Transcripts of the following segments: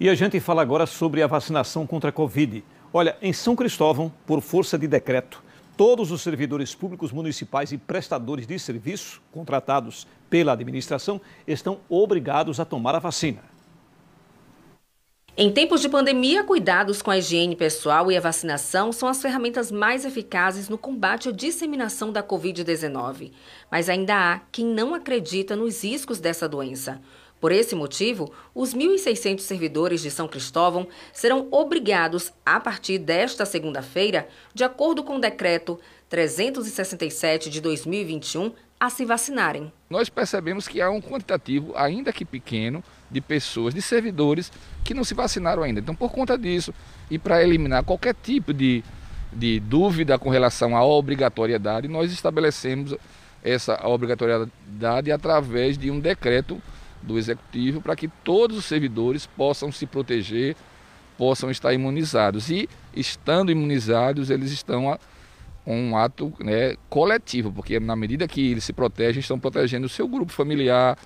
E a gente fala agora sobre a vacinação contra a Covid. Olha, em São Cristóvão, por força de decreto, todos os servidores públicos municipais e prestadores de serviço contratados pela administração estão obrigados a tomar a vacina. Em tempos de pandemia, cuidados com a higiene pessoal e a vacinação são as ferramentas mais eficazes no combate à disseminação da Covid-19. Mas ainda há quem não acredita nos riscos dessa doença. Por esse motivo, os 1.600 servidores de São Cristóvão serão obrigados, a partir desta segunda-feira, de acordo com o decreto 367 de 2021, a se vacinarem. Nós percebemos que há um quantitativo, ainda que pequeno, de pessoas, de servidores, que não se vacinaram ainda. Então, por conta disso, e para eliminar qualquer tipo de, de dúvida com relação à obrigatoriedade, nós estabelecemos essa obrigatoriedade através de um decreto do executivo para que todos os servidores possam se proteger, possam estar imunizados. E, estando imunizados, eles estão a, um ato né, coletivo, porque na medida que eles se protegem, estão protegendo o seu grupo familiar,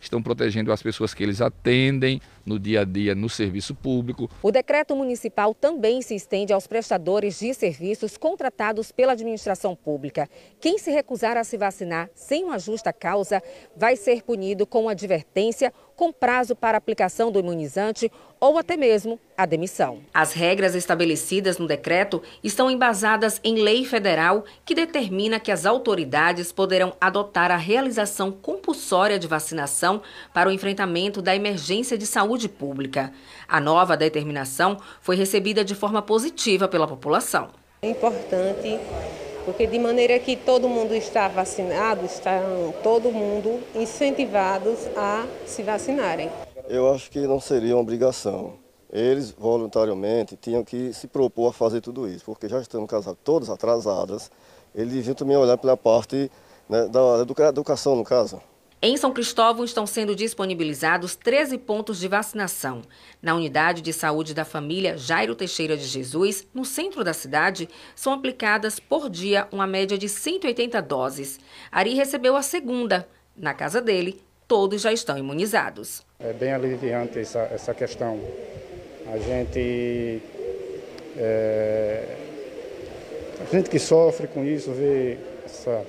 estão protegendo as pessoas que eles atendem, no dia a dia no serviço público. O decreto municipal também se estende aos prestadores de serviços contratados pela administração pública. Quem se recusar a se vacinar sem uma justa causa vai ser punido com advertência com prazo para aplicação do imunizante ou até mesmo a demissão. As regras estabelecidas no decreto estão embasadas em lei federal que determina que as autoridades poderão adotar a realização compulsória de vacinação para o enfrentamento da emergência de saúde saúde pública. A nova determinação foi recebida de forma positiva pela população. É importante porque de maneira que todo mundo está vacinado, estão todo mundo incentivados a se vacinarem. Eu acho que não seria uma obrigação. Eles voluntariamente tinham que se propor a fazer tudo isso, porque já estamos casados, todas atrasadas. Eles deviam também olhar pela parte né, da educação, no caso. Em São Cristóvão estão sendo disponibilizados 13 pontos de vacinação. Na unidade de saúde da família Jairo Teixeira de Jesus, no centro da cidade, são aplicadas por dia uma média de 180 doses. Ari recebeu a segunda. Na casa dele, todos já estão imunizados. É bem aliviante essa, essa questão. A gente. É, a gente que sofre com isso vê essa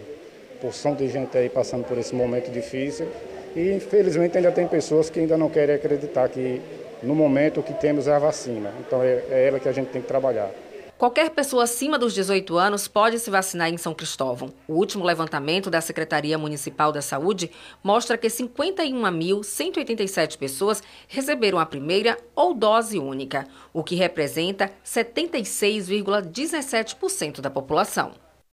porção de gente aí passando por esse momento difícil. E infelizmente ainda tem pessoas que ainda não querem acreditar que no momento o que temos é a vacina. Então é, é ela que a gente tem que trabalhar. Qualquer pessoa acima dos 18 anos pode se vacinar em São Cristóvão. O último levantamento da Secretaria Municipal da Saúde mostra que 51.187 pessoas receberam a primeira ou dose única, o que representa 76,17% da população.